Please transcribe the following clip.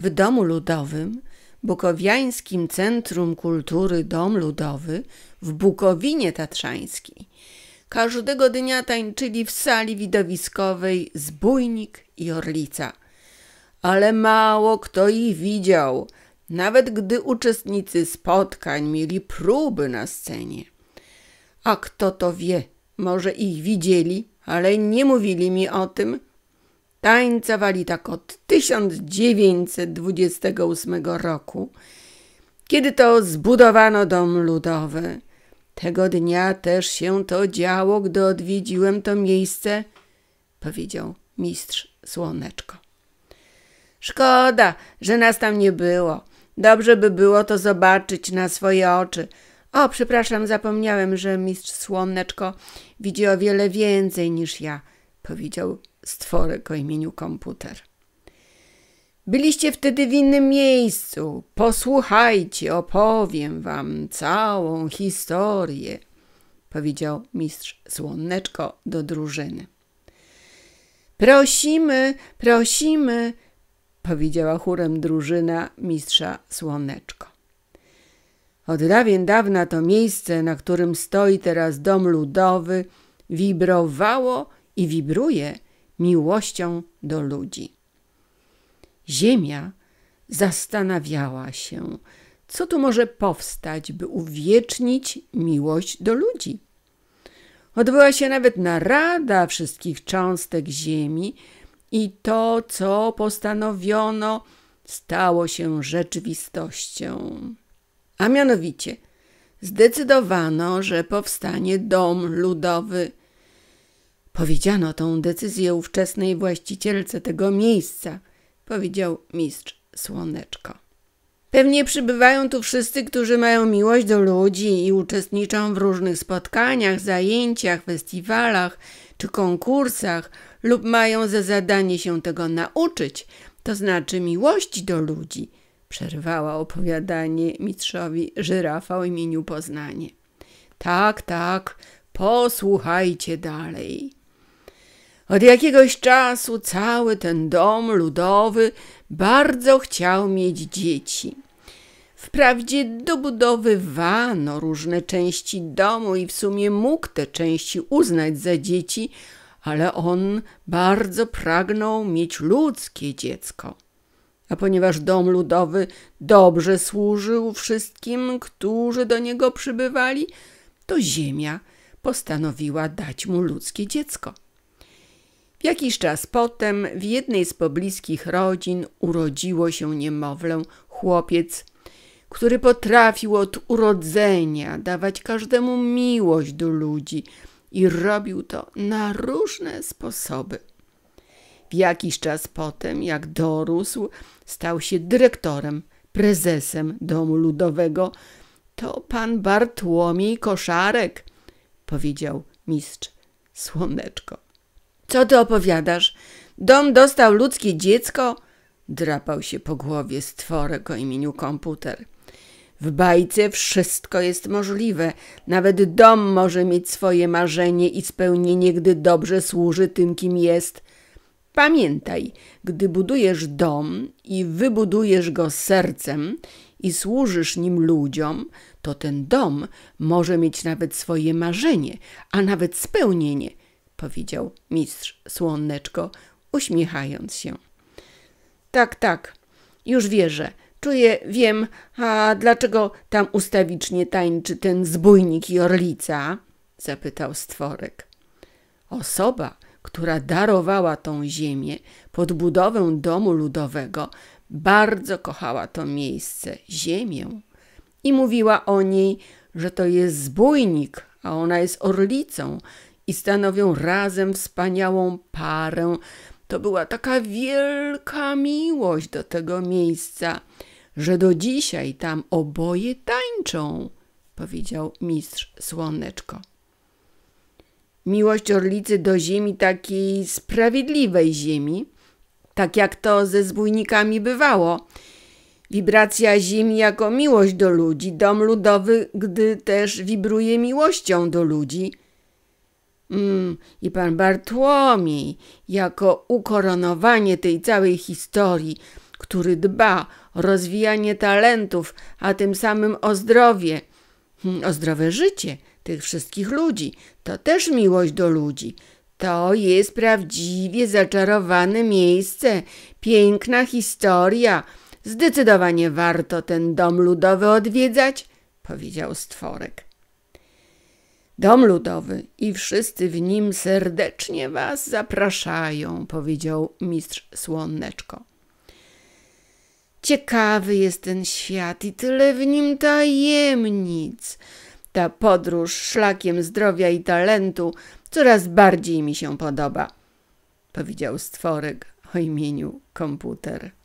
W Domu Ludowym, Bukowiańskim Centrum Kultury Dom Ludowy w Bukowinie Tatrzańskiej, każdego dnia tańczyli w sali widowiskowej Zbójnik i Orlica. Ale mało kto ich widział, nawet gdy uczestnicy spotkań mieli próby na scenie. A kto to wie, może ich widzieli, ale nie mówili mi o tym, tańca tak od 1928 roku, kiedy to zbudowano dom ludowy. Tego dnia też się to działo, gdy odwiedziłem to miejsce, powiedział mistrz Słoneczko. Szkoda, że nas tam nie było. Dobrze by było to zobaczyć na swoje oczy. O, przepraszam, zapomniałem, że mistrz Słoneczko widzi o wiele więcej niż ja, powiedział stworek o imieniu komputer. Byliście wtedy w innym miejscu. Posłuchajcie, opowiem wam całą historię, powiedział mistrz Słoneczko do drużyny. Prosimy, prosimy, powiedziała chórem drużyna mistrza Słoneczko. Od dawien dawna to miejsce, na którym stoi teraz dom ludowy, wibrowało i wibruje miłością do ludzi. Ziemia zastanawiała się, co tu może powstać, by uwiecznić miłość do ludzi. Odbyła się nawet narada wszystkich cząstek ziemi i to, co postanowiono, stało się rzeczywistością. A mianowicie zdecydowano, że powstanie dom ludowy – Powiedziano tą decyzję ówczesnej właścicielce tego miejsca, powiedział mistrz Słoneczko. Pewnie przybywają tu wszyscy, którzy mają miłość do ludzi i uczestniczą w różnych spotkaniach, zajęciach, festiwalach czy konkursach lub mają za zadanie się tego nauczyć, to znaczy miłości do ludzi, przerwała opowiadanie mistrzowi żyrafa o imieniu Poznanie. Tak, tak, posłuchajcie dalej. Od jakiegoś czasu cały ten dom ludowy bardzo chciał mieć dzieci. Wprawdzie dobudowywano różne części domu i w sumie mógł te części uznać za dzieci, ale on bardzo pragnął mieć ludzkie dziecko. A ponieważ dom ludowy dobrze służył wszystkim, którzy do niego przybywali, to ziemia postanowiła dać mu ludzkie dziecko. Jakiś czas potem w jednej z pobliskich rodzin urodziło się niemowlę, chłopiec, który potrafił od urodzenia dawać każdemu miłość do ludzi i robił to na różne sposoby. W jakiś czas potem, jak dorósł, stał się dyrektorem, prezesem domu ludowego. To pan Bartłomiej Koszarek, powiedział mistrz Słoneczko. Co ty opowiadasz? Dom dostał ludzkie dziecko? Drapał się po głowie stworek o imieniu komputer. W bajce wszystko jest możliwe. Nawet dom może mieć swoje marzenie i spełnienie, gdy dobrze służy tym, kim jest. Pamiętaj, gdy budujesz dom i wybudujesz go sercem i służysz nim ludziom, to ten dom może mieć nawet swoje marzenie, a nawet spełnienie – powiedział mistrz słoneczko, uśmiechając się. Tak, tak, już wierzę. Czuję, wiem, a dlaczego tam ustawicznie tańczy ten zbójnik i orlica? zapytał stworek. Osoba, która darowała tą ziemię pod budowę domu ludowego, bardzo kochała to miejsce, ziemię, i mówiła o niej, że to jest zbójnik, a ona jest orlicą i stanowią razem wspaniałą parę. To była taka wielka miłość do tego miejsca, że do dzisiaj tam oboje tańczą, powiedział mistrz Słoneczko. Miłość orlicy do ziemi takiej sprawiedliwej ziemi, tak jak to ze zbójnikami bywało. Wibracja ziemi jako miłość do ludzi, dom ludowy, gdy też wibruje miłością do ludzi – Mm, I pan Bartłomiej, jako ukoronowanie tej całej historii, który dba o rozwijanie talentów, a tym samym o zdrowie, hmm, o zdrowe życie tych wszystkich ludzi, to też miłość do ludzi. To jest prawdziwie zaczarowane miejsce, piękna historia. Zdecydowanie warto ten dom ludowy odwiedzać, powiedział stworek. Dom ludowy i wszyscy w nim serdecznie was zapraszają, powiedział mistrz Słoneczko. Ciekawy jest ten świat i tyle w nim tajemnic. Ta podróż szlakiem zdrowia i talentu coraz bardziej mi się podoba, powiedział stworek o imieniu komputer.